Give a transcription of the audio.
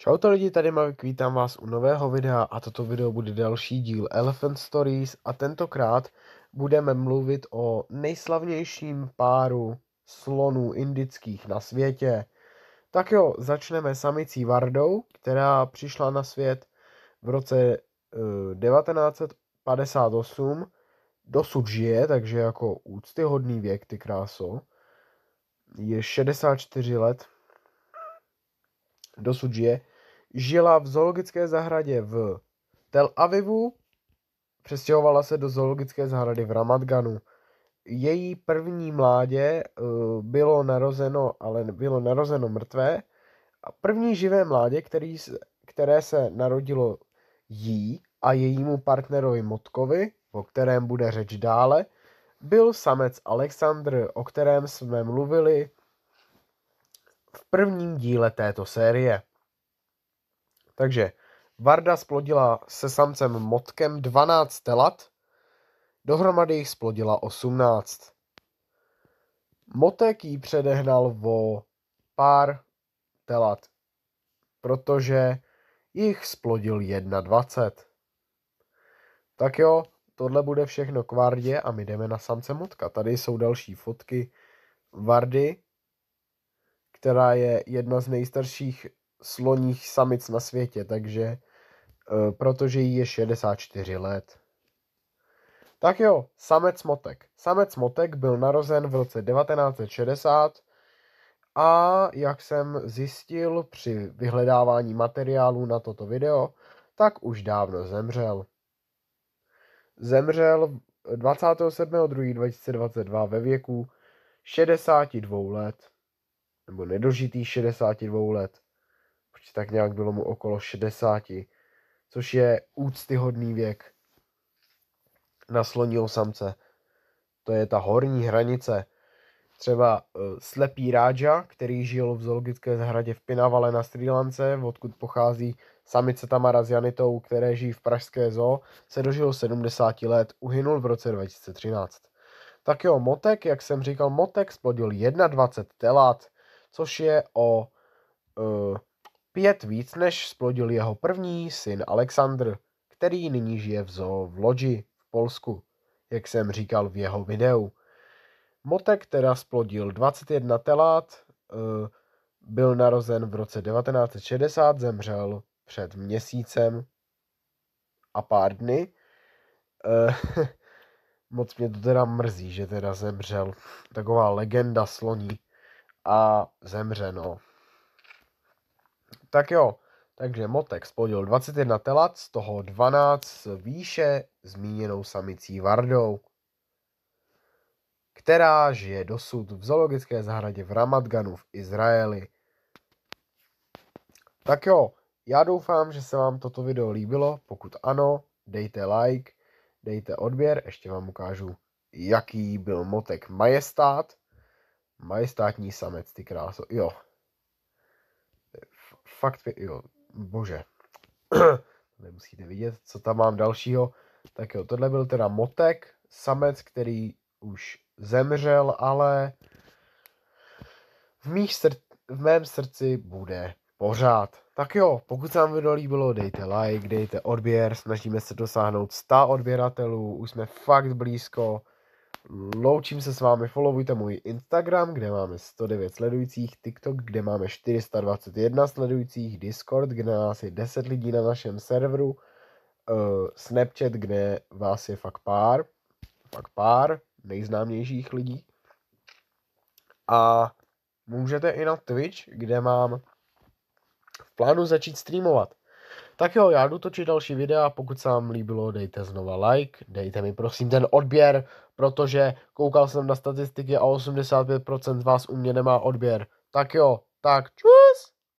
Čau to lidi, tady Mavik, vítám vás u nového videa a toto video bude další díl Elephant Stories a tentokrát budeme mluvit o nejslavnějším páru slonů indických na světě. Tak jo, začneme samicí Vardou, která přišla na svět v roce 1958, eh, dosud žije, takže jako úctyhodný věk, ty kráso, je 64 let, dosud žije, žila v zoologické zahradě v Tel Avivu, přestěhovala se do zoologické zahrady v Ramadganu. Její první mládě eh, bylo narozeno, ale bylo narozeno mrtvé. A první živé mládě, který, které se narodilo jí a jejímu partnerovi Motkovi, o kterém bude řeč dále, byl samec Alexandr, o kterém jsme mluvili v prvním díle této série. Takže Varda splodila se samcem Motkem 12 telat, dohromady jich splodila 18. Motek jí předehnal o pár telat, protože jich splodil 21. Tak jo, tohle bude všechno k Vardě a my jdeme na samce Motka. Tady jsou další fotky Vardy která je jedna z nejstarších sloních samic na světě, takže eh, protože jí je 64 let. Tak jo, samec Motek. Samec Motek byl narozen v roce 1960 a jak jsem zjistil při vyhledávání materiálu na toto video, tak už dávno zemřel. Zemřel 27.2.2022 ve věku 62 let nebo nedožitý 62 let, protože tak nějak bylo mu okolo 60, což je úctyhodný věk na sloního samce. To je ta horní hranice. Třeba eh, slepý Ráža, který žil v zoologické zahradě v Pinavale na Sri Lance, odkud pochází samice Tamara s Janitou, které žijí v pražské zoo, se dožil 70 let, uhynul v roce 2013. Tak jo, Motek, jak jsem říkal, Motek splodil 21 telát, což je o e, pět víc, než splodil jeho první syn Alexandr, který nyní žije v zoo v Lodži v Polsku, jak jsem říkal v jeho videu. Motek teda splodil 21 telát, e, byl narozen v roce 1960, zemřel před měsícem a pár dny. E, moc mě to teda mrzí, že teda zemřel. Taková legenda sloní a zemře, no. Tak jo, takže motek spodil 21 telat, z toho 12 s výše zmíněnou samicí Vardou, která žije dosud v zoologické zahradě v Ramadganu v Izraeli. Tak jo, já doufám, že se vám toto video líbilo, pokud ano, dejte like, dejte odběr, ještě vám ukážu, jaký byl motek majestát. Majestátní samec, ty kráso. Jo. Fakt, jo. Bože. Nemusíte vidět, co tam mám dalšího. Tak jo, tohle byl teda motek, samec, který už zemřel, ale v, mých srd- v mém srdci bude pořád. Tak jo, pokud se vám video líbilo, dejte like, dejte odběr, snažíme se dosáhnout 100 odběratelů, už jsme fakt blízko. Loučím se s vámi, followujte můj Instagram, kde máme 109 sledujících, TikTok, kde máme 421 sledujících, Discord, kde nás je 10 lidí na našem serveru, eh, Snapchat, kde vás je fakt pár, fakt pár nejznámějších lidí. A můžete i na Twitch, kde mám v plánu začít streamovat. Tak jo, já jdu točit další videa, pokud se vám líbilo, dejte znova like, dejte mi prosím ten odběr, protože koukal jsem na statistiky a 85% z vás u mě nemá odběr. Tak jo, tak čus!